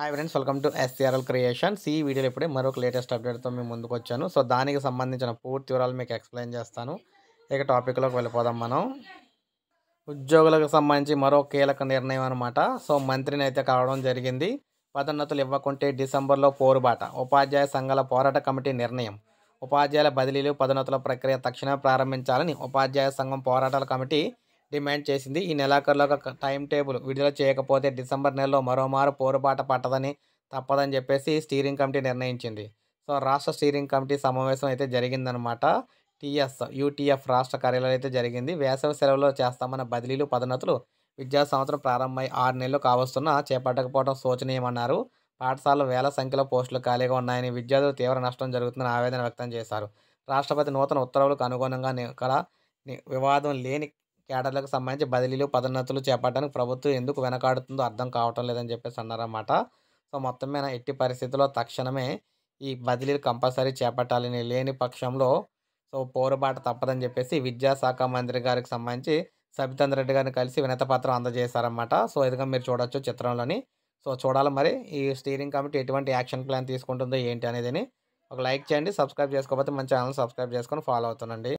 hi friends welcome to SCRL creations ఈ వీడియోలో ఇప్పుడే మరొక లేటెస్ట్ అప్డేట్తో మేము ముందుకు వచ్చాను సో దానికి సంబంధించిన పూర్తి వివరాలు మీకు ఎక్స్ప్లెయిన్ చేస్తాను ఇక టాపిక్లోకి వెళ్ళిపోదాం మనం ఉద్యోగులకు సంబంధించి మరో కీలక నిర్ణయం అనమాట సో మంత్రిని అయితే కావడం జరిగింది పదోన్నతులు ఇవ్వకుంటే డిసెంబర్లో పోరుబాట ఉపాధ్యాయ సంఘాల పోరాట కమిటీ నిర్ణయం ఉపాధ్యాయుల బదిలీలు పదోన్నతుల ప్రక్రియ తక్షణమే ప్రారంభించాలని ఉపాధ్యాయ సంఘం పోరాటాల కమిటీ డిమాండ్ చేసింది ఈ నెలాఖరులో టైం టేబుల్ విడుదల చేయకపోతే డిసెంబర్ నెలలో మరోమారు పోరుబాట పట్టదని తప్పదని చెప్పేసి స్టీరింగ్ కమిటీ నిర్ణయించింది సో రాష్ట్ర స్టీరింగ్ కమిటీ సమావేశం అయితే జరిగిందనమాట టీఎస్ యూటీఎఫ్ రాష్ట్ర కార్యాలయం అయితే జరిగింది వేసవి సెలవులో చేస్తామన్న బదిలీలు పదోన్నతులు విద్యా సంవత్సరం ప్రారంభమై ఆరు నెలలు కావస్తున్నా చేపట్టకపోవడం శోచనీయమన్నారు పాఠశాలలో వేల సంఖ్యలో పోస్టులు ఖాళీగా ఉన్నాయని విద్యార్థులు తీవ్ర నష్టం జరుగుతుందని ఆవేదన వ్యక్తం చేశారు రాష్ట్రపతి నూతన ఉత్తర్వులకు అనుగుణంగా ఇక్కడ వివాదం లేని కేడర్లకు సంబంధించి బదిలీలు పదోన్నతులు చేపట్టడానికి ప్రభుత్వం ఎందుకు వెనకాడుతుందో అర్థం కావటం లేదని చెప్పేసి అన్నారన్నమాట సో మొత్తం మీద ఎట్టి పరిస్థితుల్లో తక్షణమే ఈ బదిలీలు కంపల్సరీ చేపట్టాలని లేని పక్షంలో సో పోరుబాట తప్పదని చెప్పేసి విద్యాశాఖ మంత్రి గారికి సంబంధించి సబితంద్ర రెడ్డి గారిని కలిసి వినతపత్రం అందజేశారన్నమాట సో ఇదిగా మీరు చూడొచ్చు చిత్రంలోని సో చూడాలి మరి ఈ స్టీరింగ్ కమిటీ ఎటువంటి యాక్షన్ ప్లాన్ తీసుకుంటుందో ఏంటి అనేది ఒక లైక్ చేయండి సబ్స్క్రైబ్ చేసుకోకపోతే మన ఛానల్ సబ్స్క్రైబ్ చేసుకొని ఫాలో అవుతుందండి